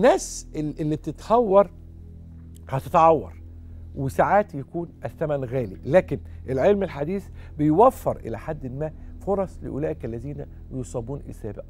الناس اللي بتتهور هتتعور وساعات يكون الثمن غالي لكن العلم الحديث بيوفر إلى حد ما فرص لأولئك الذين يصابون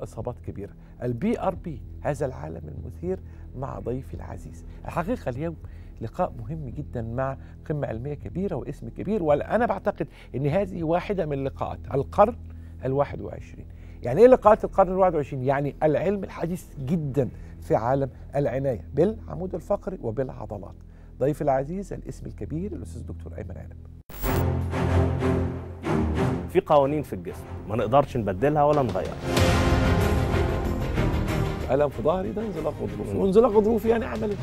إصابات كبيرة البي آر بي هذا العالم المثير مع ضيفي العزيز الحقيقة اليوم لقاء مهم جدا مع قمة علمية كبيرة واسم كبير وأنا بعتقد أن هذه واحدة من لقاءات القرن الواحد وعشرين يعني إيه لقاءات القرن الواحد وعشرين؟ يعني العلم الحديث جداً في عالم العناية بالعمود الفقري وبالعضلات ضيف العزيز الاسم الكبير الأستاذ دكتور أيمن عالم في قوانين في الجسم ما نقدرش نبدلها ولا نغيرها الم في ظهري ده انزلاق غضروف وانزلاق غضروف يعني عمل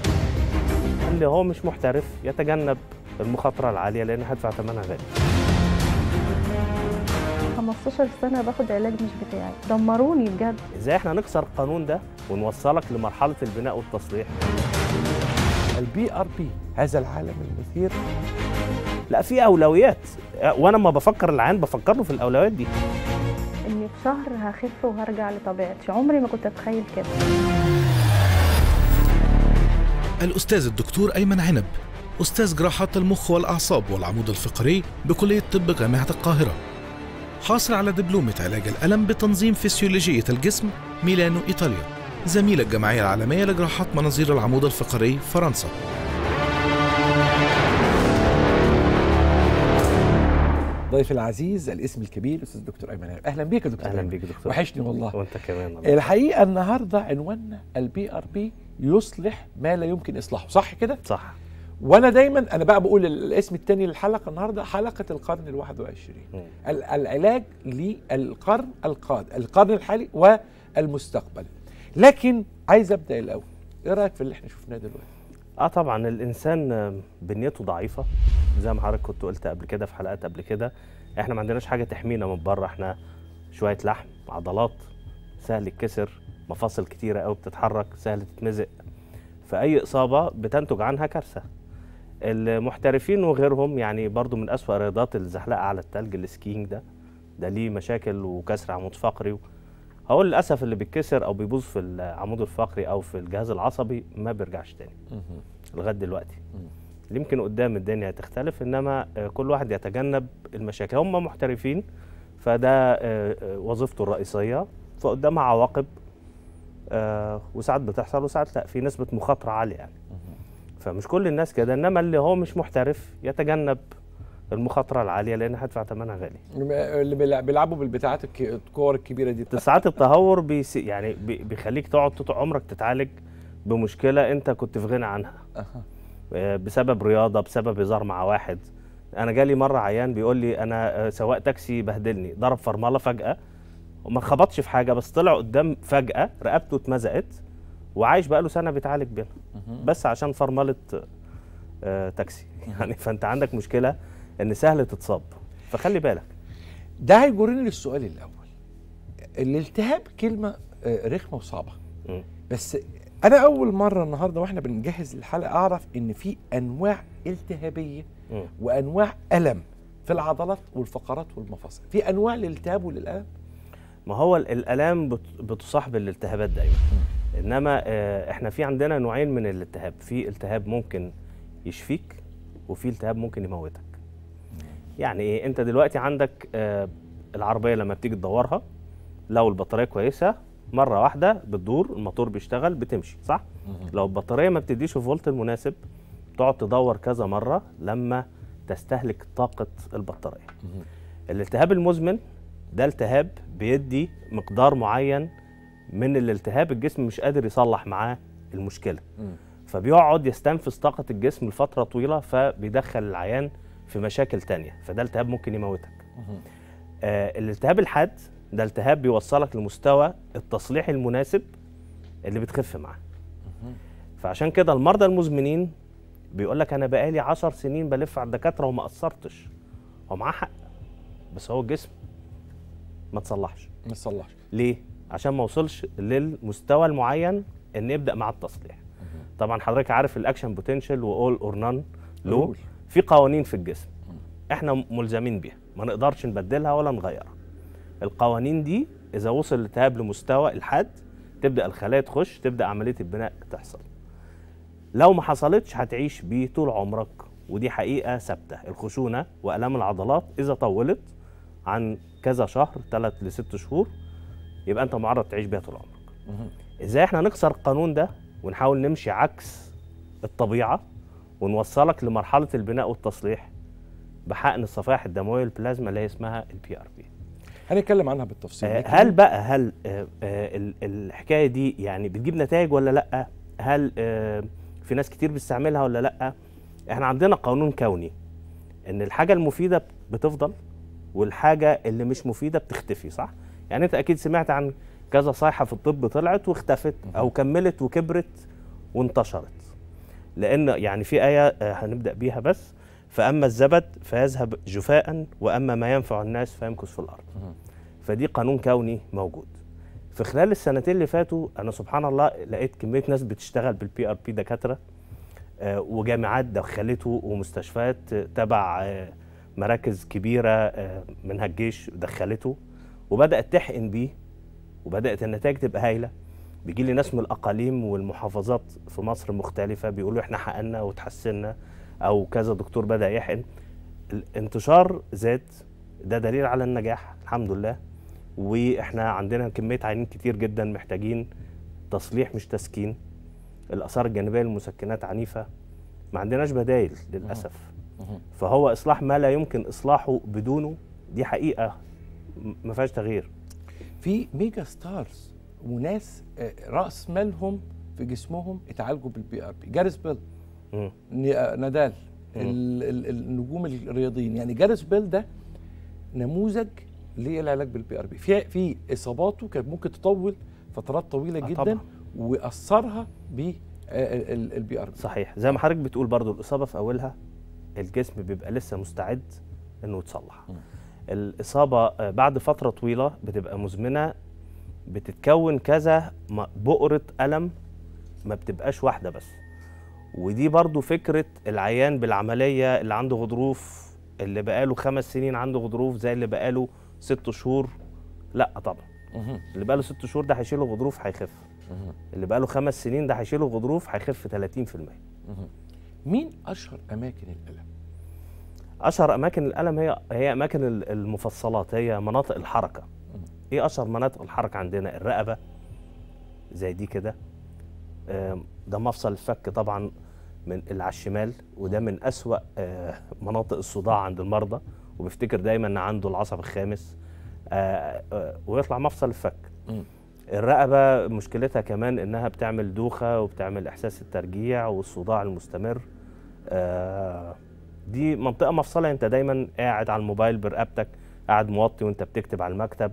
اللي هو مش محترف يتجنب المخاطره العاليه لان هدفع ثمنها غالي 15 سنه باخد علاج مش بتاعي دمروني بجد ازاي احنا نكسر القانون ده ونوصلك لمرحله البناء والتصليح البي ار بي هذا العالم المثير لا في اولويات وانا ما بفكر العين بفكر له في الاولويات دي اني في شهر هخف وهرجع لطبيعتي عمري ما كنت اتخيل كده الاستاذ الدكتور ايمن عنب استاذ جراحات المخ والاعصاب والعمود الفقري بكليه طب جامعه القاهره حاصل على دبلومة علاج الألم بتنظيم فسيولوجية الجسم ميلانو إيطاليا زميل الجمعية العالمية لجراحات مناظير العمود الفقري فرنسا ضيف العزيز الاسم الكبير الاستاذ دكتور ايمن اهلا بيك يا دكتور اهلا بيك دكتور وحشني والله وانت كمان الله. الحقيقه النهارده عنواننا البي ار بي يصلح ما لا يمكن اصلاحه صح كده صح وانا دايما انا بقى بقول الاسم الثاني للحلقه النهارده حلقه القرن ال 21 العلاج للقرن القادم القرن الحالي والمستقبل لكن عايز ابدا الاول ايه رايك في اللي احنا شفناه دلوقتي اه طبعا الانسان بنيته ضعيفه زي ما حضرتك كنت قلت قبل كده في حلقات قبل كده احنا ما عندناش حاجه تحمينا من بره احنا شويه لحم عضلات سهل يتكسر مفاصل كتيره قوي بتتحرك سهل تتمزق فاي اصابه بتنتج عنها كارثه المحترفين وغيرهم يعني برضو من أسوأ رياضات الزحلقة على التلج السكينج ده ده ليه مشاكل وكسر عمود فقري هقول للاسف اللي بيتكسر او بيبوظ في العمود الفقري او في الجهاز العصبي ما بيرجعش تاني لغايه دلوقتي يمكن قدام الدنيا تختلف انما آه، كل واحد يتجنب المشاكل هم محترفين فده آه، آه، وظيفته الرئيسيه فقدامها عواقب وساعات بتحصل وساعات لا في نسبه مخاطره عاليه يعني فمش كل الناس كده انما اللي هو مش محترف يتجنب المخاطره العاليه لان هيدفع ثمنها غالي اللي بيلعبوا بالبتاعات الكور الكبيره دي ساعات التهور بيسي يعني بيخليك تقعد طول عمرك تتعالج بمشكله انت كنت في غنى عنها آه، بسبب رياضه بسبب هزار مع واحد انا جالي مره عيان بيقول لي انا آه، سواق تاكسي بهدلني ضرب فرمله فجاه وما خبطش في حاجه بس طلع قدام فجاه رقبته اتمزقت وعايش بقاله سنه بيتعالج بيها بس عشان فرمله آه، تاكسي يعني فانت عندك مشكله ان سهل تتصاب فخلي بالك ده هيجرني للسؤال الاول الالتهاب كلمه آه، رخمه وصعبه بس انا اول مره النهارده واحنا بنجهز الحلقه اعرف ان في انواع التهابيه وانواع الم في العضلات والفقرات والمفاصل في انواع للالتهاب وللالم ما هو الالام بتصاحب الالتهابات دايما انما آه، احنا في عندنا نوعين من الالتهاب في التهاب ممكن يشفيك وفي التهاب ممكن يموتك يعني ايه انت دلوقتي عندك آه، العربيه لما بتيجي تدورها لو البطاريه كويسه مره واحده بتدور الموتور بيشتغل بتمشي صح لو البطاريه ما بتديش الفولت المناسب تقعد تدور كذا مره لما تستهلك طاقه البطاريه الالتهاب المزمن ده التهاب بيدي مقدار معين من الالتهاب الجسم مش قادر يصلح معاه المشكله م. فبيقعد يستنفذ طاقه الجسم لفتره طويله فبيدخل العيان في مشاكل تانية فده التهاب ممكن يموتك آه الالتهاب الحاد ده التهاب بيوصلك لمستوى التصليح المناسب اللي بتخف معاه فعشان كده المرضى المزمنين بيقول لك انا بقالي 10 سنين بلف على الدكاتره وما قصرتش هو معاه حق بس هو الجسم ما تصلحش ما تصلحش ليه عشان ما اوصلش للمستوى المعين ان ابدا مع التصليح طبعا حضرتك عارف الاكشن بوتنشال واول اور نان لو في قوانين في الجسم احنا ملزمين بيها ما نقدرش نبدلها ولا نغيرها القوانين دي اذا وصل التهاب لمستوى الحد تبدا الخلايا تخش تبدا عمليه البناء تحصل لو ما حصلتش هتعيش بيه طول عمرك ودي حقيقه ثابته الخشونه والام العضلات اذا طولت عن كذا شهر 3 ل 6 شهور يبقى انت معرض تعيش بيها طول عمرك ازاي احنا نكسر القانون ده ونحاول نمشي عكس الطبيعه ونوصلك لمرحله البناء والتصليح بحقن الصفائح الدمويه البلازما اللي هي اسمها البي ار بي هنتكلم عنها بالتفصيل آه هل بقى هل آه آه الحكايه دي يعني بتجيب نتائج ولا لا هل آه، في ناس كتير بتستعملها ولا لا احنا عندنا قانون كوني ان الحاجه المفيده بتفضل والحاجه اللي مش مفيده بتختفي صح يعني انت اكيد سمعت عن كذا صيحه في الطب طلعت واختفت او كملت وكبرت وانتشرت لان يعني في ايه آه، هنبدا بيها بس فاما الزبد فيذهب جفاء واما ما ينفع الناس فيمكث في الارض فدي قانون كوني موجود في خلال السنتين اللي فاتوا انا سبحان الله لقيت كميه ناس بتشتغل بالبي ار بي دكاتره آه، وجامعات دخلته ومستشفيات تبع آه، مراكز كبيره منها الجيش دخلته وبدات تحقن بيه وبدات النتائج تبقى هايله بيجي لي ناس من الاقاليم والمحافظات في مصر مختلفه بيقولوا احنا حقنا وتحسنا او كذا دكتور بدا يحقن الانتشار زاد ده دليل على النجاح الحمد لله واحنا عندنا كميه عيانين كتير جدا محتاجين تصليح مش تسكين الاثار الجانبيه للمسكنات عنيفه ما عندناش بدايل للاسف فهو اصلاح ما لا يمكن اصلاحه بدونه دي حقيقه ما فيهاش تغيير في ميجا ستارز وناس آه، راس مالهم في جسمهم اتعالجوا بالبي ار بي جاريس بيل آه، نادال النجوم الرياضيين يعني جاريس بيل ده نموذج للعلاج بالبي ار بي في في اصاباته كانت ممكن تطول فترات طويله آه، جدا طبعا. واثرها بالبي ار بي صحيح زي ما حضرتك بتقول برضو الاصابه في اولها الجسم بيبقى لسه مستعد انه يتصلح الاصابه آه، بعد فتره طويله بتبقى مزمنه بتتكون كذا بؤره الم ما بتبقاش واحده بس ودي برضو فكره العيان بالعمليه اللي عنده غضروف اللي بقاله خمس سنين عنده غضروف زي اللي بقاله ست شهور لا طبعا اللي بقاله ست شهور ده هيشيله غضروف هيخف اللي بقاله خمس سنين ده هيشيله غضروف هيخف 30% مين اشهر اماكن الالم اشهر اماكن الالم هي هي اماكن المفصلات هي مناطق الحركه ايه اشهر مناطق الحركه عندنا الرقبه زي دي كده ده مفصل الفك طبعا من اللي على الشمال وده من اسوا آه، مناطق الصداع عند المرضى وبفتكر دايما ان عنده العصب الخامس آه، آه، ويطلع مفصل الفك الرقبه مشكلتها كمان انها بتعمل دوخه وبتعمل احساس الترجيع والصداع المستمر دي منطقه مفصله انت دايما قاعد على الموبايل برقبتك قاعد موطي وانت بتكتب على المكتب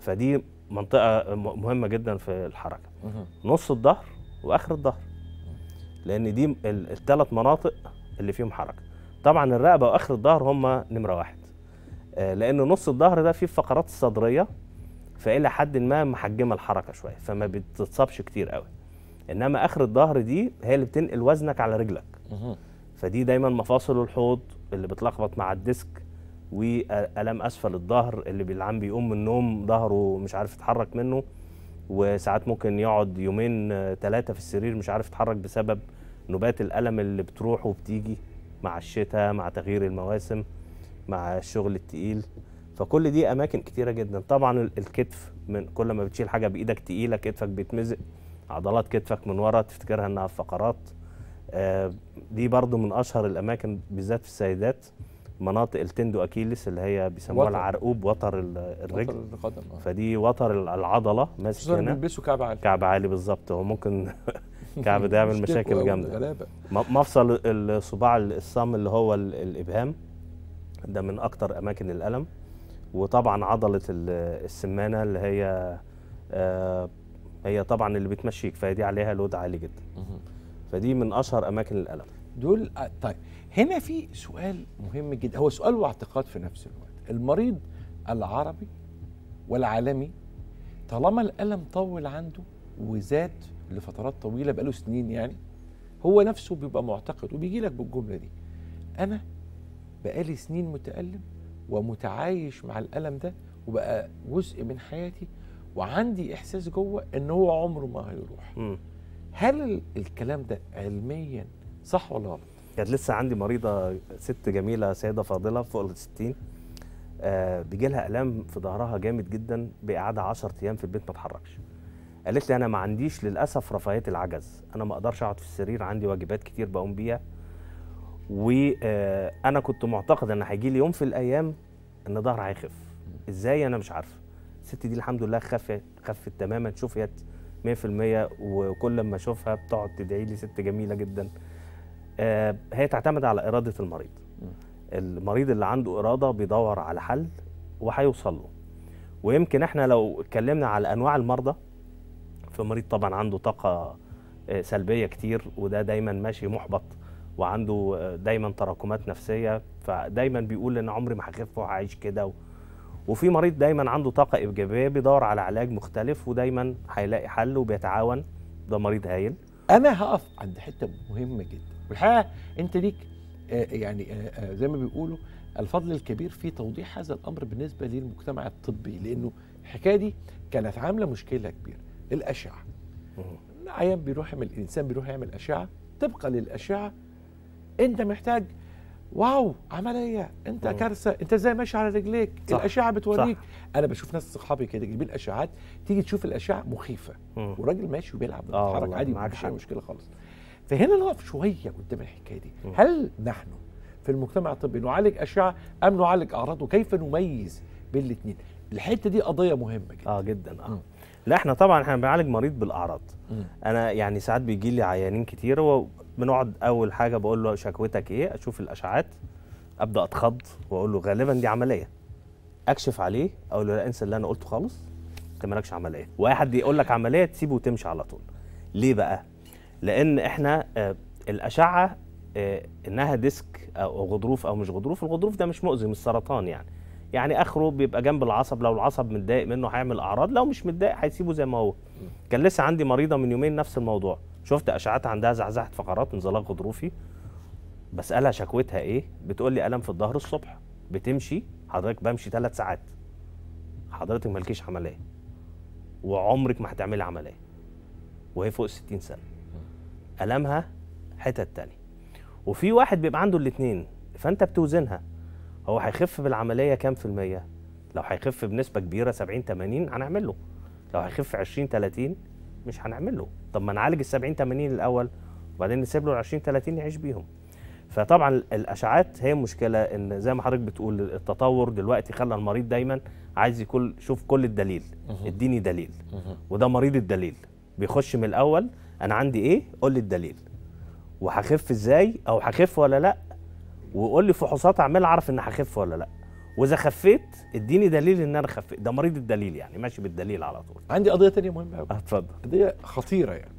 فدي منطقه مهمه جدا في الحركه نص الظهر واخر الظهر لان دي الثلاث مناطق اللي فيهم حركه طبعا الرقبه واخر الظهر هم نمره واحد آه، لان نص الظهر ده فيه فقرات الصدريه فالى حد ما محجمه الحركه شويه فما بتتصابش كتير قوي انما اخر الظهر دي هي اللي بتنقل وزنك على رجلك فدي دايما مفاصل الحوض اللي بتلخبط مع الديسك والام اسفل الظهر اللي بيلعن بيقوم من النوم ظهره مش عارف يتحرك منه وساعات ممكن يقعد يومين ثلاثه في السرير مش عارف يتحرك بسبب نوبات الالم اللي بتروح وبتيجي مع الشتاء مع تغيير المواسم مع الشغل التقيل فكل دي اماكن كتيره جدا طبعا الكتف من كل ما بتشيل حاجه بايدك تقيله كتفك بيتمزق عضلات كتفك من ورا تفتكرها انها فقرات آه، دي برضو من اشهر الاماكن بالذات في السيدات مناطق التندو اكيلس اللي هي بيسموها العرقوب وتر الرجل وتر القدم آه. فدي وتر العضله ماسك هنا بيلبسوا كعب عالي كعب عالي بالظبط هو ممكن كعب ده يعمل مشاكل جامده غلابه مفصل الصباع الصام اللي هو الابهام ده من اكتر اماكن الالم وطبعا عضله السمانه اللي هي آه هي طبعا اللي بتمشيك فدي عليها لود عالي جدا فدي من اشهر اماكن الالم دول آه، طيب هنا في سؤال مهم جدا هو سؤال واعتقاد في نفس الوقت المريض العربي والعالمي طالما الالم طول عنده وزاد لفترات طويله بقاله سنين يعني هو نفسه بيبقى معتقد وبيجي لك بالجمله دي انا بقالي سنين متالم ومتعايش مع الالم ده وبقى جزء من حياتي وعندي احساس جوه ان هو عمره ما هيروح م. هل الكلام ده علميا صح ولا غلط؟ كانت لسه عندي مريضه ست جميله سيده فاضله فوق ال 60 آه بيجي لها الام في ظهرها جامد جدا بقعدها 10 ايام في البيت ما اتحركش. قالت لي انا ما عنديش للاسف رفاهيه العجز، انا ما اقدرش اقعد في السرير عندي واجبات كتير بقوم بيها. وانا آه، كنت معتقد ان هيجي لي يوم في الايام ان ظهري هيخف. ازاي انا مش عارفه. الست دي الحمد لله خفت خفت تماما شفت 100% وكل ما اشوفها بتقعد تدعي لي ست جميله جدا آه، هي تعتمد على اراده المريض المريض اللي عنده اراده بيدور على حل وهيوصل له ويمكن احنا لو اتكلمنا على انواع المرضى فمريض طبعا عنده طاقه آه، سلبيه كتير وده دايما ماشي محبط وعنده آه، دايما تراكمات نفسيه فدايما بيقول ان عمري ما هخف وهعيش كده وفي مريض دايما عنده طاقه ايجابيه بيدور على علاج مختلف ودايما هيلاقي حل وبيتعاون ده مريض هايل انا هقف عند حته مهمه جدا والحقيقه انت ليك آه، يعني آه، آه، زي ما بيقولوا الفضل الكبير في توضيح هذا الامر بالنسبه للمجتمع الطبي لانه الحكايه دي كانت عامله مشكله كبيره الاشعه العيان بيروح يعمل الانسان بيروح يعمل اشعه طبقا للاشعه انت محتاج واو عمليه انت أوه. كارثه انت ازاي ماشي على رجليك صح. الاشعه بتوريك صح. انا بشوف ناس صحابي كده جايبين اشعات تيجي تشوف الاشعه مخيفه والراجل ماشي وبيلعب آه وبيتحرك عادي مفيش اي مشكله خالص فهنا نقف شويه قدام الحكايه دي مم. هل نحن في المجتمع الطبي نعالج اشعه ام نعالج اعراض وكيف نميز بين الاثنين الحته دي قضيه مهمه جدا اه جدا اه مم. لا احنا طبعا احنا بنعالج مريض بالاعراض مم. انا يعني ساعات بيجي لي عيانين كتير بنقعد اول حاجه بقول له شكوتك ايه اشوف الاشعاعات ابدا اتخض واقول له غالبا دي عمليه اكشف عليه اقول له لا انسى اللي انا قلته خالص انت مالكش عمليه واحد يقول لك عمليه تسيبه وتمشي على طول ليه بقى لان احنا آه الاشعه آه انها ديسك او غضروف او مش غضروف الغضروف ده مش مؤذي مش سرطان يعني يعني اخره بيبقى جنب العصب لو العصب متضايق منه هيعمل اعراض لو مش متضايق هيسيبه زي ما هو كان لسه عندي مريضه من يومين نفس الموضوع شفت اشعات عندها زعزعه فقرات انزلاق غضروفي بسالها شكوتها ايه بتقول لي الم في الظهر الصبح بتمشي حضرتك بمشي ثلاث ساعات حضرتك مالكيش عمليه وعمرك ما هتعملي عمليه وهي فوق 60 سنه المها حتت تانية وفي واحد بيبقى عنده الاثنين فانت بتوزنها هو هيخف بالعمليه كام في الميه لو هيخف بنسبه كبيره 70 80 هنعمل له لو هيخف 20 30 مش هنعمل له طب ما نعالج ال 70 80 الاول وبعدين نسيب له ال 20 30 يعيش بيهم فطبعا الاشعاعات هي مشكله ان زي ما حضرتك بتقول التطور دلوقتي خلى المريض دايما عايز يكون شوف كل الدليل اديني دليل وده مريض الدليل بيخش من الاول انا عندي ايه قول لي الدليل وهخف ازاي او هخف ولا لا وقول لي فحوصات اعملها اعرف ان هخف ولا لا واذا خفيت اديني دليل ان انا خفيت ده مريض الدليل يعني ماشي بالدليل على طول عندي قضيه تانية مهمه قوي اتفضل قضيه خطيره يعني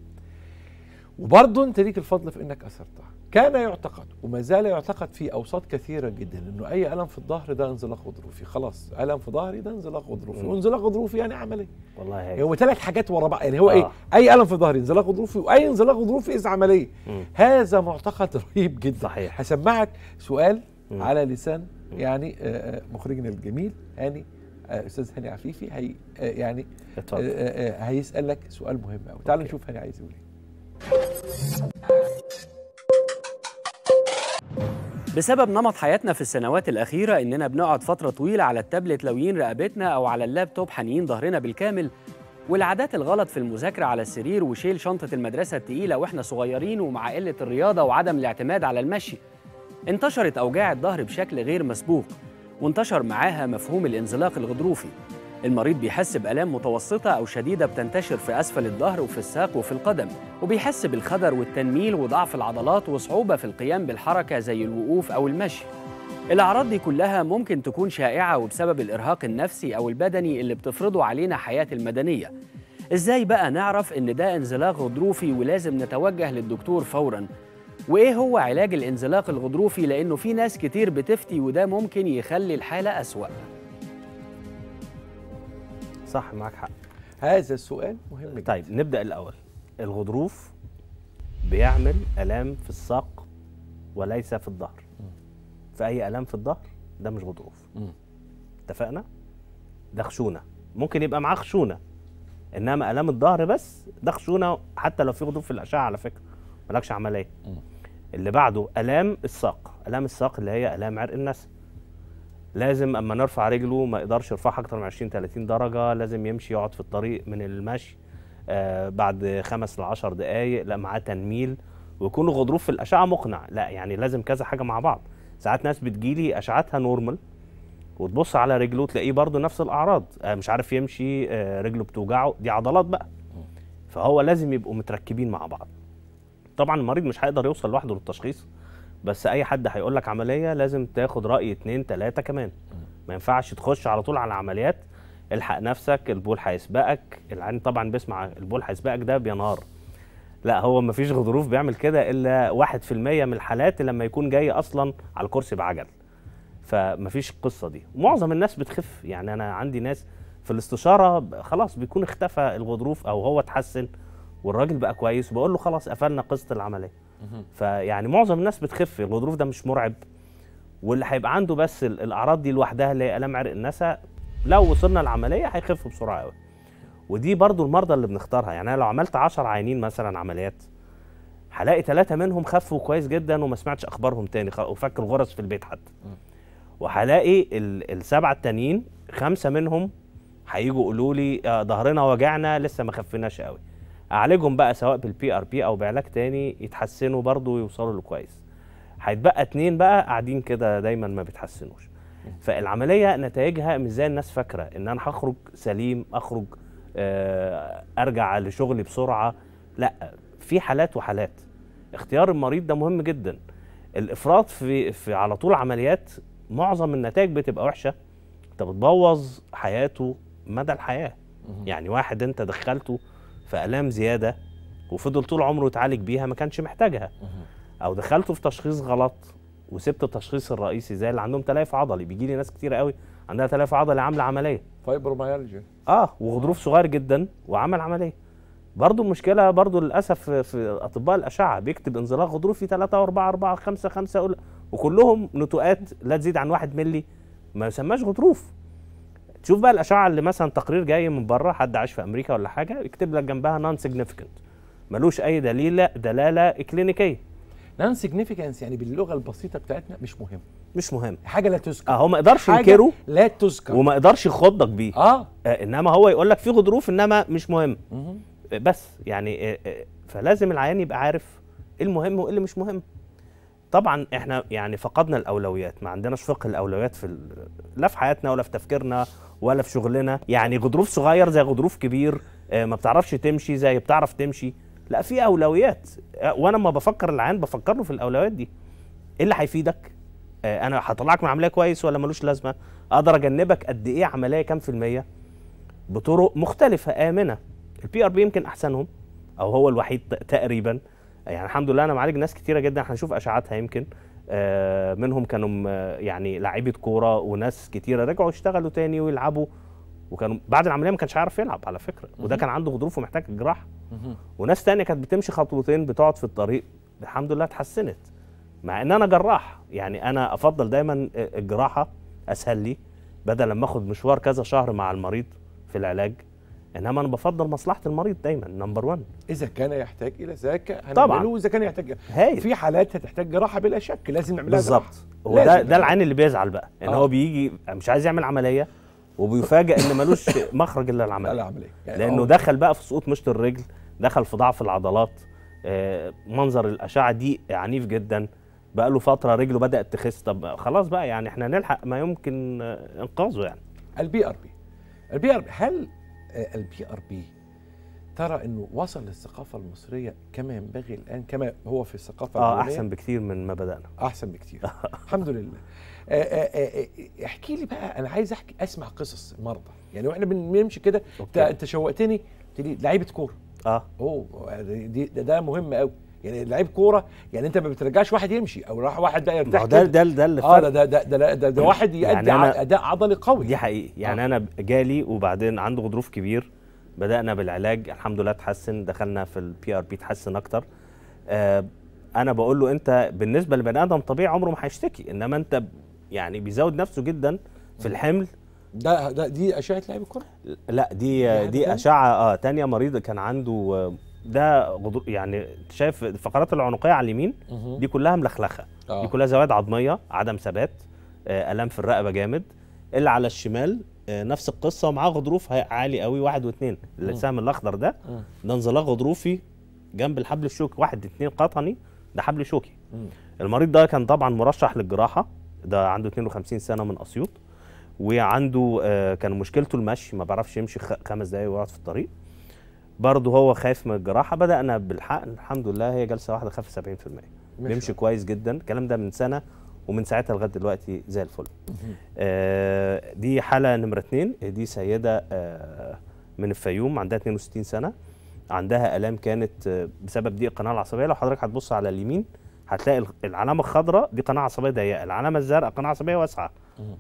وبرضه انت ليك الفضل في انك اثرتها كان يعتقد وما زال يعتقد في اوساط كثيره جدا انه اي الم في الظهر ده انزلاق غضروفي خلاص الم في ظهري ده انزلاق غضروفي وانزلاق غضروفي يعني عملي والله هيك. يعني هو ثلاث حاجات ورا بعض يعني هو إيه؟ آه. ايه اي الم في ظهري انزلاق غضروفي واي انزلاق غضروفي اذا عمليه هذا معتقد رهيب جدا صحيح هسمعك سؤال مم. على لسان يعني آه، آه، مخرجنا الجميل هاني آه، استاذ هاني عفيفي هي يعني هيسالك سؤال مهم قوي تعال نشوف هاني عايز يقول ايه بسبب نمط حياتنا في السنوات الأخيرة إننا بنقعد فترة طويلة على التابلت لويين رقبتنا أو على اللابتوب حنيين ظهرنا بالكامل والعادات الغلط في المذاكرة على السرير وشيل شنطة المدرسة التقيلة وإحنا صغيرين ومع قلة الرياضة وعدم الاعتماد على المشي انتشرت أوجاع الظهر بشكل غير مسبوق وانتشر معاها مفهوم الانزلاق الغضروفي المريض بيحس بآلام متوسطة أو شديدة بتنتشر في أسفل الظهر وفي الساق وفي القدم وبيحس بالخدر والتنميل وضعف العضلات وصعوبة في القيام بالحركة زي الوقوف أو المشي الأعراض دي كلها ممكن تكون شائعة وبسبب الإرهاق النفسي أو البدني اللي بتفرضه علينا حياة المدنية إزاي بقى نعرف إن ده انزلاق غضروفي ولازم نتوجه للدكتور فوراً وايه هو علاج الانزلاق الغضروفي لانه في ناس كتير بتفتي وده ممكن يخلي الحاله اسوا صح معاك حق هذا السؤال مهم جدا طيب نبدا الاول الغضروف بيعمل الام في الساق وليس في الظهر فاي الام في الظهر ده مش غضروف اتفقنا ده خشونه ممكن يبقى معاه خشونه انما الام الظهر بس ده خشونه حتى لو في غضروف في الاشعه على فكره مالكش عمليه اللي بعده الام الساق الام الساق اللي هي الام عرق النسا لازم اما نرفع رجله ما يقدرش يرفعها اكتر من 20 30 درجه لازم يمشي يقعد في الطريق من المشي آه بعد خمس ل 10 دقائق لا معاه تنميل ويكون الغضروف في الاشعه مقنع لا يعني لازم كذا حاجه مع بعض ساعات ناس بتجيلي اشعتها نورمال وتبص على رجله تلاقيه برضه نفس الاعراض آه مش عارف يمشي آه رجله بتوجعه دي عضلات بقى فهو لازم يبقوا متركبين مع بعض طبعا المريض مش هيقدر يوصل لوحده للتشخيص بس اي حد هيقول لك عمليه لازم تاخد راي اتنين تلاته كمان ما ينفعش تخش على طول على العمليات الحق نفسك البول هيسبقك العين طبعا بيسمع البول هيسبقك ده بينهار لا هو ما فيش غضروف بيعمل كده الا 1% من الحالات لما يكون جاي اصلا على الكرسي بعجل فما فيش القصه دي معظم الناس بتخف يعني انا عندي ناس في الاستشاره خلاص بيكون اختفى الغضروف او هو اتحسن والراجل بقى كويس وبقول له خلاص قفلنا قصه العمليه فيعني معظم الناس بتخف الغضروف ده مش مرعب واللي هيبقى عنده بس الاعراض دي لوحدها اللي هي الام عرق النسا لو وصلنا العمليه هيخف بسرعه قوي ودي برضو المرضى اللي بنختارها يعني انا لو عملت 10 عينين مثلا عمليات هلاقي ثلاثه منهم خفوا كويس جدا وما سمعتش اخبارهم تاني وفك الغرز في البيت حتى وهلاقي السبعه التانيين خمسه منهم هيجوا يقولوا لي آه، ظهرنا وجعنا لسه ما خفيناش قوي اعالجهم بقى سواء بالبي ار بي او بعلاج تاني يتحسنوا برضو ويوصلوا لكويس هيتبقى اتنين بقى قاعدين كده دايما ما بيتحسنوش فالعمليه نتائجها مش زي الناس فاكره ان انا هخرج سليم اخرج آه، ارجع لشغلي بسرعه لا في حالات وحالات اختيار المريض ده مهم جدا الافراط في, في على طول عمليات معظم النتائج بتبقى وحشه انت بتبوظ حياته مدى الحياه يعني واحد انت دخلته في الام زياده وفضل طول عمره يتعالج بيها ما كانش محتاجها او دخلته في تشخيص غلط وسبت التشخيص الرئيسي زي اللي عندهم تلاف عضلي بيجي لي ناس كتير قوي عندها تلاف عضلي عامله عمليه فايبروميالجيا اه وغضروف صغير جدا وعمل عمليه برضه المشكله برضه للاسف في اطباء الاشعه بيكتب انزلاق غضروفي 3 و4 4 5 5 وكلهم نتوءات لا تزيد عن 1 مللي ما يسماش غضروف تشوف بقى الاشعه اللي مثلا تقرير جاي من بره حد عايش في امريكا ولا حاجه يكتب لك جنبها نون سيجنيفيكانت ملوش اي دليل دلاله كلينيكيه نون سيجنيفيكانس يعني باللغه البسيطه بتاعتنا مش مهم مش مهم حاجه لا تذكر اهو ما يقدرش ينكره لا تذكر وما يقدرش يخضك بيه آه. آه انما هو يقول لك في غضروف انما مش مهم مه. بس يعني آه آه فلازم العيان يبقى عارف ايه المهم وايه اللي مش مهم طبعا احنا يعني فقدنا الاولويات ما عندناش فقه الاولويات في لا في حياتنا ولا في تفكيرنا ولا في شغلنا يعني غضروف صغير زي غضروف كبير آه، ما بتعرفش تمشي زي بتعرف تمشي لا في اولويات آه، وانا لما بفكر العيان بفكر له في الاولويات دي ايه اللي هيفيدك آه، انا هطلعك من عمليه كويس ولا ملوش لازمه اقدر اجنبك قد ايه عمليه كام في الميه بطرق مختلفه امنه البي ار بي يمكن احسنهم او هو الوحيد تقريبا يعني الحمد لله انا معالج ناس كتيره جدا هنشوف اشاعاتها يمكن آه، منهم كانوا يعني لعيبه كوره وناس كتيره رجعوا يشتغلوا تاني ويلعبوا وكانوا بعد العمليه ما كانش عارف يلعب على فكره وده كان عنده غضروف ومحتاج جراحه وناس تانية كانت بتمشي خطوتين بتقعد في الطريق الحمد لله اتحسنت مع ان انا جراح يعني انا افضل دايما الجراحه اسهل لي بدل لما اخد مشوار كذا شهر مع المريض في العلاج انما انا بفضل مصلحه المريض دايما نمبر 1 اذا كان يحتاج الى ذاك طبعا اذا كان يحتاج هايل. في حالات هتحتاج جراحه بلا شك لازم نعملها بالظبط هو ده ده العين اللي بيزعل بقى ان يعني هو آه. بيجي مش عايز يعمل عمليه وبيفاجئ ان ملوش مخرج الا العمليه العمليه يعني لانه أوه. دخل بقى في سقوط مشط الرجل دخل في ضعف العضلات آه منظر الاشعه دي عنيف جدا بقى له فتره رجله بدات تخس طب خلاص بقى يعني احنا نلحق ما يمكن انقاذه يعني البي ار بي البي ار بي هل البي ار بي ترى انه وصل للثقافه المصريه كما ينبغي الان كما هو في الثقافه اه احسن بكثير من ما بدانا احسن بكثير الحمد لله آه، آه، آه، احكي لي بقى انا عايز احكي اسمع قصص المرضى يعني واحنا بنمشي كده انت شوقتني لعيبه كوره اه اوه دي ده, ده مهم قوي يعني لعيب كوره يعني انت ما بترجعش واحد يمشي او راح واحد بقى يرتاح ده ده ده اللي اه ده ده ده, ده, ده يعني واحد يؤدي يعني اداء عضلي قوي دي حقيقي يعني آه. انا جالي وبعدين عنده غضروف كبير بدانا بالعلاج الحمد لله اتحسن دخلنا في البي ار بي اتحسن اكتر آه انا بقول له انت بالنسبه لبني ادم طبيعي عمره ما هيشتكي انما انت يعني بيزود نفسه جدا في آه. الحمل ده ده دي اشعه لعيب الكره لا دي دي اشعه اه ثانيه مريض كان عنده آه، ده يعني شايف الفقرات العنقيه على اليمين دي كلها ملخلخه دي آه. كلها زوائد عظميه عدم ثبات آه، الام في الرقبه جامد اللي على الشمال آه، نفس القصه ومعاه غضروف عالي قوي واحد واثنين السهم الاخضر ده ده انزلاق غضروفي جنب الحبل الشوكي واحد اثنين قطني ده حبل شوكي المريض ده كان طبعا مرشح للجراحه ده عنده 52 سنه من اسيوط وعنده كان مشكلته المشي ما بيعرفش يمشي خمس دقايق ويقعد في الطريق برضه هو خايف من الجراحه بدانا بالحقن الحمد لله هي جلسه واحده خف 70% بيمشي كويس جدا الكلام ده من سنه ومن ساعتها لغايه دلوقتي زي الفل آه دي حاله نمره اتنين دي سيده آه من الفيوم عندها 62 سنه عندها الام كانت آه، بسبب ضيق القناه العصبيه لو حضرتك هتبص على اليمين هتلاقي العلامه الخضراء دي قناه عصبيه ضيقه العلامه الزرقاء قناه عصبيه واسعه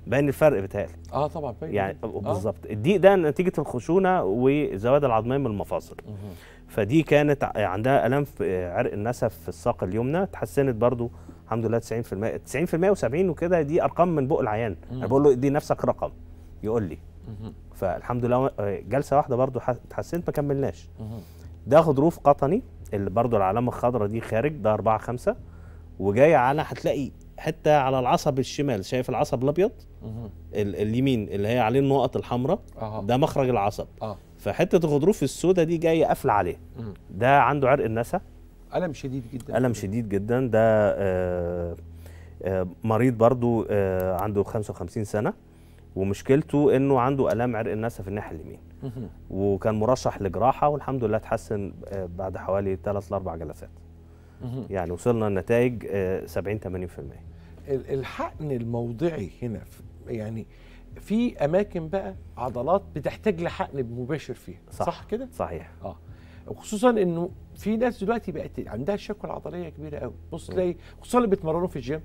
باين الفرق بتاعي اه طبعا باين يعني آه. بالظبط الضيق ده نتيجه الخشونه والزوايا العظميه من المفاصل فدي كانت عندها الام في عرق النسف في الساق اليمنى اتحسنت برضو الحمد لله 90% 90% و70 وكده دي ارقام من بق العيان انا بقول له ادي نفسك رقم يقول لي فالحمد لله آه، جلسه واحده برضو اتحسنت ما كملناش ده غضروف قطني اللي برضو العلامه الخضراء دي خارج ده 4 5 وجاي على هتلاقي حته على العصب الشمال شايف العصب الابيض اليمين اللي هي عليه النقط الحمراء ده مخرج العصب أه. فحته الغضروف السوداء دي جايه قافله عليه مه. ده عنده عرق النسا الم شديد جدا الم شديد جدا ده آه آه مريض برضو آه عنده 55 سنه ومشكلته انه عنده الام عرق النسا في الناحيه اليمين وكان مرشح لجراحه والحمد لله اتحسن آه، بعد حوالي 3 ل 4 جلسات يعني وصلنا لنتائج 70 آه، 80% الحقن الموضعي هنا يعني في اماكن بقى عضلات بتحتاج لحقن مباشر فيها صح, صح كده صحيح اه وخصوصا انه في ناس دلوقتي بقت عندها شكوى عضليه كبيره قوي بص تلاقي خصوصا اللي بيتمرنوا في الجيم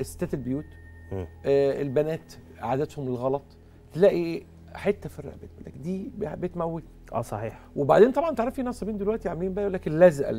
ستات البيوت آه البنات عاداتهم الغلط تلاقي حته في الرقبه بتقول لك دي بتموت اه صحيح وبعدين طبعا تعرف في ناصبين دلوقتي عاملين بقى يقول لك اللزقه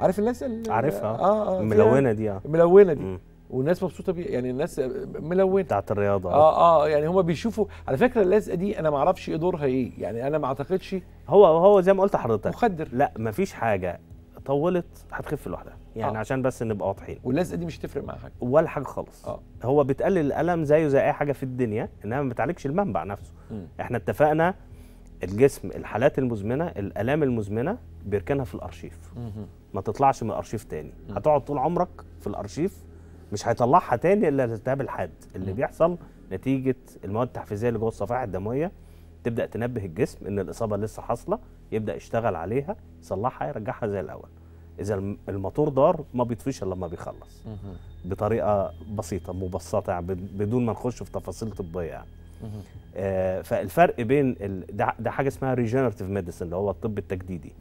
عارف اللزقه عارفها اه, آه ملونه دي اه ملونه دي والناس مبسوطه بيه يعني الناس ملونه بتاعت الرياضه اه اه يعني هم بيشوفوا على فكره اللزقه دي انا ما اعرفش ايه دورها ايه يعني انا ما اعتقدش هو هو زي ما قلت لحضرتك مخدر لا مفيش حاجه طولت هتخف لوحدها يعني آه. عشان بس نبقى واضحين واللزقه دي مش هتفرق مع حاجه ولا حاجه خالص آه. هو بتقلل الالم زيه زي اي حاجه في الدنيا انما ما بتعالجش المنبع نفسه م. احنا اتفقنا الجسم الحالات المزمنه الالام المزمنه بيركنها في الارشيف م. ما تطلعش من الارشيف تاني م. هتقعد طول عمرك في الارشيف مش هيطلعها تاني الا الالتهاب الحاد اللي بيحصل نتيجه المواد التحفيزيه اللي جوه الصفائح الدمويه تبدا تنبه الجسم ان الاصابه لسه حاصله يبدا يشتغل عليها يصلحها يرجعها زي الاول اذا الموتور دار ما بيطفيش الا لما بيخلص بطريقه بسيطه مبسطه يعني بدون ما نخش في تفاصيل طبيه يعني آه فالفرق بين ال... ده, ده حاجه اسمها ريجنريتيف ميديسن اللي هو الطب التجديدي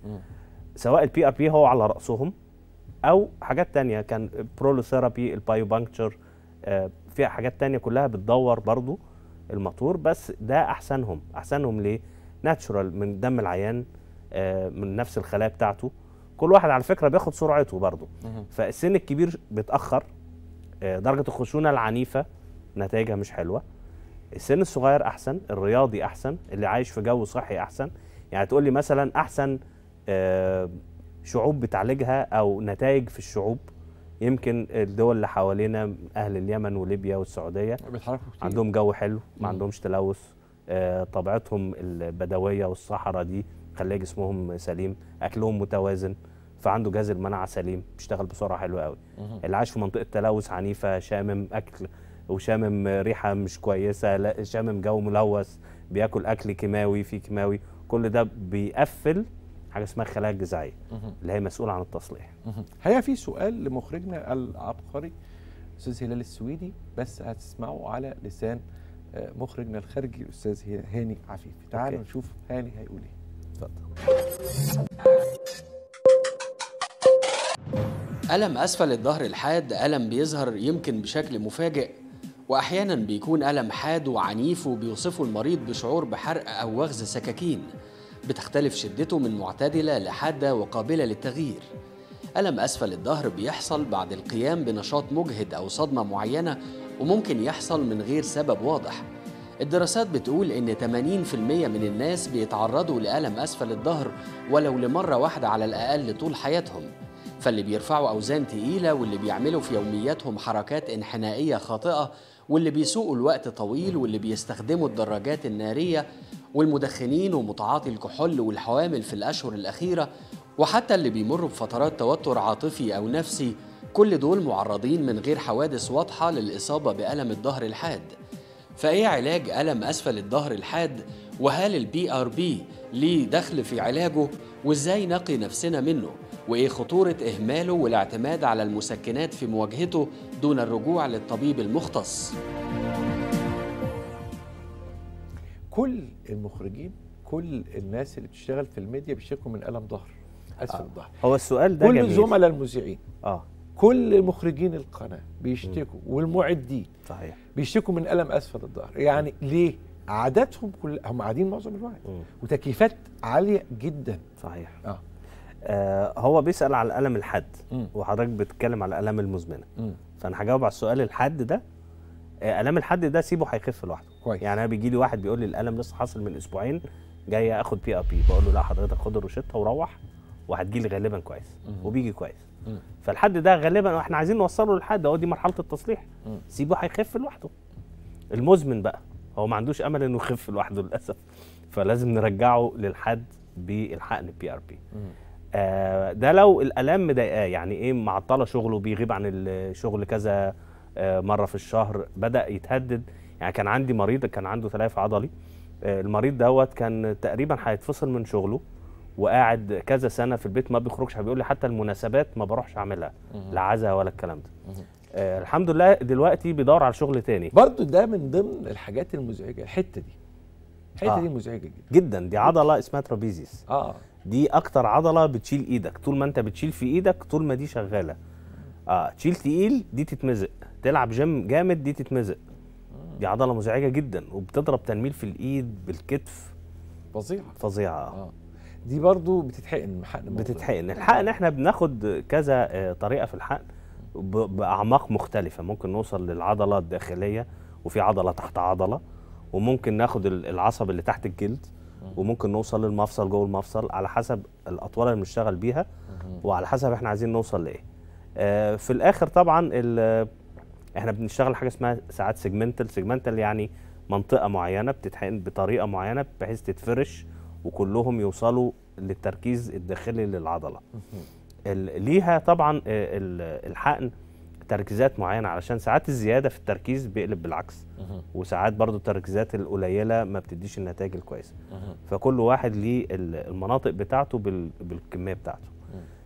سواء البي ار بي هو على راسهم او حاجات تانية كان برولوثيرابي بانكتشر آه، فيها حاجات تانية كلها بتدور برضو الماتور بس ده احسنهم احسنهم ليه ناتشورال من دم العيان آه، من نفس الخلايا بتاعته كل واحد على فكره بياخد سرعته برضو فالسن الكبير بيتاخر آه، درجه الخشونه العنيفه نتائجها مش حلوه السن الصغير احسن الرياضي احسن اللي عايش في جو صحي احسن يعني تقول لي مثلا احسن شعوب بتعالجها او نتائج في الشعوب يمكن الدول اللي حوالينا اهل اليمن وليبيا والسعوديه بيتحركوا كتير عندهم جو حلو ما عندهمش تلوث آه، طبيعتهم البدويه والصحراء دي خليه جسمهم سليم اكلهم متوازن فعنده جهاز المناعه سليم بيشتغل بسرعه حلوه قوي اللي عايش في منطقه تلوث عنيفه شامم اكل وشامم ريحه مش كويسه لا شامم جو ملوث بياكل اكل كيماوي فيه كيماوي كل ده بيقفل حاجه اسمها الخلايا الجذعيه اللي هي مسؤوله عن التصليح هيا في سؤال لمخرجنا العبقري استاذ هلال السويدي بس هتسمعه على لسان آه، مخرجنا الخارجي الاستاذ هاني عفيفي تعالوا نشوف هاني هيقول ايه اتفضل ألم أسفل الظهر الحاد ألم بيظهر يمكن بشكل مفاجئ وأحيانا بيكون ألم حاد وعنيف وبيوصفه المريض بشعور بحرق أو وغز سكاكين بتختلف شدته من معتدلة لحادة وقابلة للتغيير ألم أسفل الظهر بيحصل بعد القيام بنشاط مجهد أو صدمة معينة وممكن يحصل من غير سبب واضح الدراسات بتقول إن 80% من الناس بيتعرضوا لألم أسفل الظهر ولو لمرة واحدة على الأقل طول حياتهم فاللي بيرفعوا أوزان تقيلة واللي بيعملوا في يومياتهم حركات انحنائية خاطئة واللي بيسوقوا الوقت طويل واللي بيستخدموا الدراجات النارية والمدخنين ومتعاطي الكحول والحوامل في الأشهر الأخيرة وحتى اللي بيمروا بفترات توتر عاطفي أو نفسي كل دول معرضين من غير حوادث واضحة للإصابة بألم الظهر الحاد فإيه علاج ألم أسفل الظهر الحاد وهل البي ار بي ليه دخل في علاجه وإزاي نقي نفسنا منه وإيه خطورة إهماله والاعتماد على المسكنات في مواجهته دون الرجوع للطبيب المختص كل المخرجين كل الناس اللي بتشتغل في الميديا بيشتكوا من الم ظهر اسف آه. الظهر هو السؤال ده كل زملاء المذيعين اه كل مخرجين القناه بيشتكوا والمعدين صحيح بيشتكوا من الم اسفل الظهر يعني ليه عاداتهم كل هم قاعدين معظم الوقت وتكييفات عاليه جدا صحيح اه آه هو بيسال على الالم الحاد وحضرتك بتتكلم على الالام المزمنه م. فانا هجاوب على السؤال الحاد ده الام الحد ده سيبه هيخف لوحده كويس يعني انا بيجي لي واحد بيقول لي الالم لسه حاصل من اسبوعين جاي اخد بي ار بي بقول له لا حضرتك خد الروشته وروح وهتجي لي غالبا كويس وبيجي كويس فالحد ده غالبا احنا عايزين نوصله للحد هو دي مرحله التصليح سيبه هيخف لوحده المزمن بقى هو ما عندوش امل انه يخف لوحده للاسف فلازم نرجعه للحد بالحقن بي ار بي آه، ده لو الالام مضايقاه يعني ايه معطله شغله بيغيب عن الشغل كذا آه، مره في الشهر بدا يتهدد يعني كان عندي مريض كان عنده تلاف عضلي آه، المريض دوت كان تقريبا هيتفصل من شغله وقاعد كذا سنه في البيت ما بيخرجش بيقول لي حتى المناسبات ما بروحش اعملها لا عزا ولا الكلام ده آه الحمد لله دلوقتي بيدور على شغل تاني برضو ده من ضمن الحاجات المزعجه الحته دي الحته آه. دي مزعجه جدا جدا دي عضله اسمها ترابيزيس اه دي اكتر عضله بتشيل ايدك طول ما انت بتشيل في ايدك طول ما دي شغاله اه تشيل تقيل دي تتمزق تلعب جيم جامد دي تتمزق دي عضله مزعجه جدا وبتضرب تنميل في الايد بالكتف فظيعه فظيعه آه. دي برضو بتتحقن حقن بتتحقن الحقن احنا بناخد كذا آه، طريقه في الحقن باعماق مختلفه ممكن نوصل للعضله الداخليه وفي عضله تحت عضله وممكن ناخد العصب اللي تحت الجلد وممكن نوصل للمفصل جوه المفصل على حسب الاطوال اللي بنشتغل بيها وعلى حسب احنا عايزين نوصل لايه آه، في الاخر طبعا احنا بنشتغل حاجه اسمها ساعات سيجمنتال سيجمنتال يعني منطقه معينه بتتحقن بطريقه معينه بحيث تتفرش وكلهم يوصلوا للتركيز الداخلي للعضله ليها طبعا آه، الحقن تركيزات معينه علشان ساعات الزياده في التركيز بيقلب بالعكس وساعات برضو التركيزات القليله ما بتديش النتائج الكويسه فكل واحد ليه المناطق بتاعته بالكميه بتاعته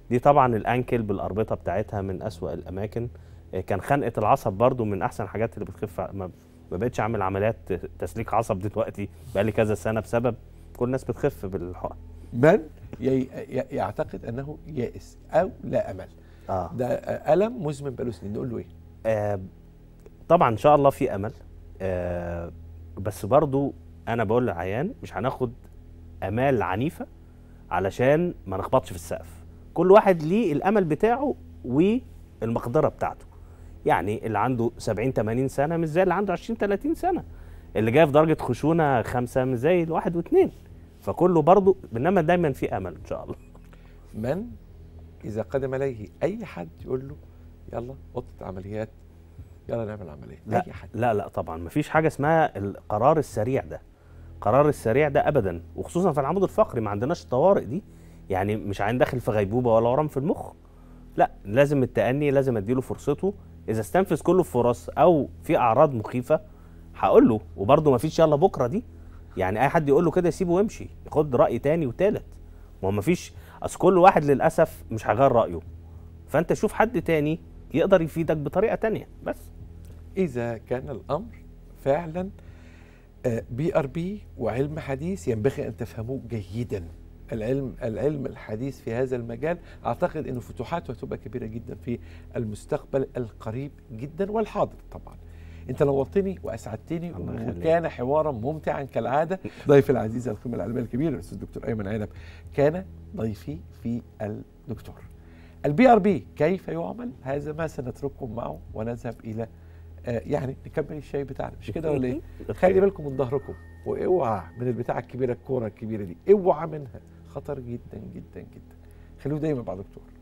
دي طبعا الانكل بالاربطه بتاعتها من اسوا الاماكن آه، كان خنقه العصب برضو من احسن الحاجات اللي بتخف ما بقتش اعمل عمليات تسليك عصب دلوقتي بقى لي كذا سنه بسبب كل الناس بتخف بالحقن من يعتقد انه يائس او لا امل آه. ده الم مزمن بقاله سنين نقول له ايه آه طبعا ان شاء الله في امل آه بس برضو انا بقول للعيان مش هناخد امال عنيفه علشان ما نخبطش في السقف كل واحد ليه الامل بتاعه والمقدره بتاعته يعني اللي عنده 70 80 سنه مش زي اللي عنده 20 30 سنه اللي جاي في درجه خشونه خمسه مش زي الواحد واثنين فكله برضه انما دايما في امل ان شاء الله من اذا قدم اليه اي حد يقول له يلا قطة عمليات يلا نعمل عمليه لا أي حد. لا لا طبعا مفيش حاجه اسمها القرار السريع ده القرار السريع ده ابدا وخصوصا في العمود الفقري ما عندناش الطوارئ دي يعني مش داخل في غيبوبه ولا ورم في المخ لا لازم التأني لازم اديله فرصته اذا استنفذ كل الفرص او في اعراض مخيفه هقول له وبرده مفيش يلا بكره دي يعني اي حد يقول له كده سيبه وامشي خد راي تاني وتالت ما هو مفيش اصل كل واحد للاسف مش هيغير رايه فانت شوف حد تاني يقدر يفيدك بطريقه تانية بس اذا كان الامر فعلا بي ار بي وعلم حديث ينبغي ان تفهموه جيدا العلم العلم الحديث في هذا المجال اعتقد انه فتوحاته هتبقى كبيره جدا في المستقبل القريب جدا والحاضر طبعا انت نورتني واسعدتني وكان حوارا ممتعا كالعاده ضيف العزيز القمه العلميه الكبيره الاستاذ الدكتور ايمن عنب كان ضيفي في الدكتور البي ار بي كيف يعمل هذا ما سنترككم معه ونذهب الى آه، يعني نكمل الشاي بتاعنا مش كده ولا ايه خلي بالكم من ظهركم واوعى من البتاعه الكبيره الكوره الكبيره دي اوعى منها خطر جدا جدا جدا خلوه دايما مع دكتور